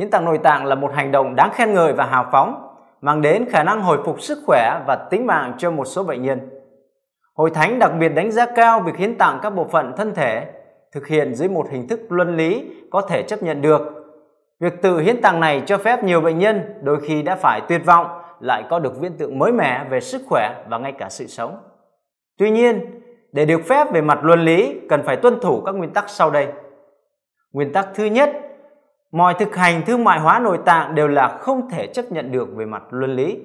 Hiến tặng nội tạng là một hành động đáng khen ngợi và hào phóng, mang đến khả năng hồi phục sức khỏe và tính mạng cho một số bệnh nhân. Hội Thánh đặc biệt đánh giá cao việc hiến tặng các bộ phận thân thể, thực hiện dưới một hình thức luân lý có thể chấp nhận được. Việc tự hiến tặng này cho phép nhiều bệnh nhân đôi khi đã phải tuyệt vọng lại có được viễn tượng mới mẻ về sức khỏe và ngay cả sự sống. Tuy nhiên, để được phép về mặt luân lý cần phải tuân thủ các nguyên tắc sau đây. Nguyên tắc thứ nhất mọi thực hành thương mại hóa nội tạng đều là không thể chấp nhận được về mặt luân lý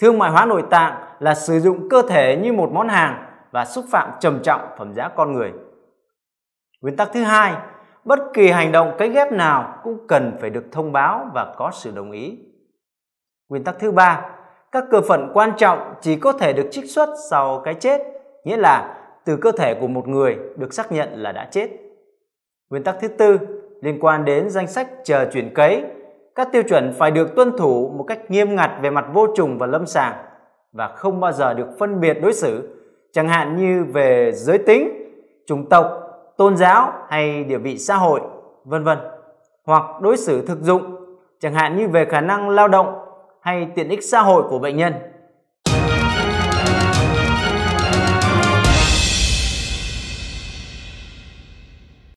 thương mại hóa nội tạng là sử dụng cơ thể như một món hàng và xúc phạm trầm trọng phẩm giá con người nguyên tắc thứ hai bất kỳ hành động cấy ghép nào cũng cần phải được thông báo và có sự đồng ý nguyên tắc thứ ba các cơ phận quan trọng chỉ có thể được trích xuất sau cái chết nghĩa là từ cơ thể của một người được xác nhận là đã chết nguyên tắc thứ tư liên quan đến danh sách chờ chuyển cấy. Các tiêu chuẩn phải được tuân thủ một cách nghiêm ngặt về mặt vô trùng và lâm sàng và không bao giờ được phân biệt đối xử, chẳng hạn như về giới tính, chủng tộc, tôn giáo hay địa vị xã hội, vân vân. Hoặc đối xử thực dụng, chẳng hạn như về khả năng lao động hay tiện ích xã hội của bệnh nhân.